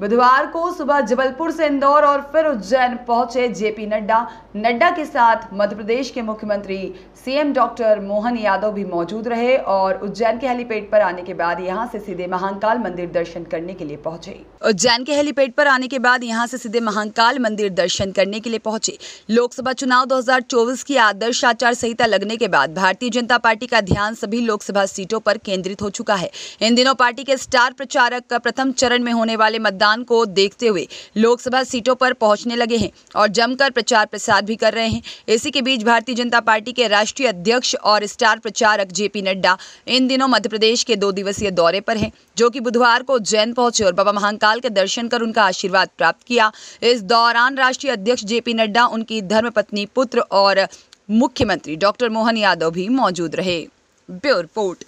बुधवार को सुबह जबलपुर से इंदौर और फिर उज्जैन पहुंचे जेपी नड्डा नड्डा के साथ मध्य प्रदेश के मुख्यमंत्री सीएम डॉक्टर मोहन यादव भी मौजूद रहे और उज्जैन के हेलीपैड पर आने के बाद यहां से सीधे महाकाल मंदिर दर्शन करने के लिए पहुंचे उज्जैन के हेलीपैड पर आने के बाद यहाँ से सीधे महाकाल मंदिर दर्शन करने के लिए पहुंचे लोकसभा चुनाव दो की आदर्श आचार संहिता लगने के बाद भारतीय जनता पार्टी का ध्यान सभी लोकसभा सीटों पर केंद्रित हो चुका है इन दिनों पार्टी के स्टार प्रचारक का प्रथम चरण में होने वाले मतदान मैदान को देखते हुए लोकसभा सीटों पर पहुंचने लगे हैं और जमकर प्रचार प्रसार भी कर रहे हैं इसी के बीच भारतीय जनता पार्टी के राष्ट्रीय अध्यक्ष और स्टार प्रचारक जेपी नड्डा इन दिनों मध्य प्रदेश के दो दिवसीय दौरे पर हैं जो कि बुधवार को उज्जैन पहुंचे और बाबा महाकाल के दर्शन कर उनका आशीर्वाद प्राप्त किया इस दौरान राष्ट्रीय अध्यक्ष जेपी नड्डा उनकी धर्मपत्नी पुत्र और मुख्यमंत्री डॉक्टर मोहन यादव भी मौजूद रहे ब्यूरो रिपोर्ट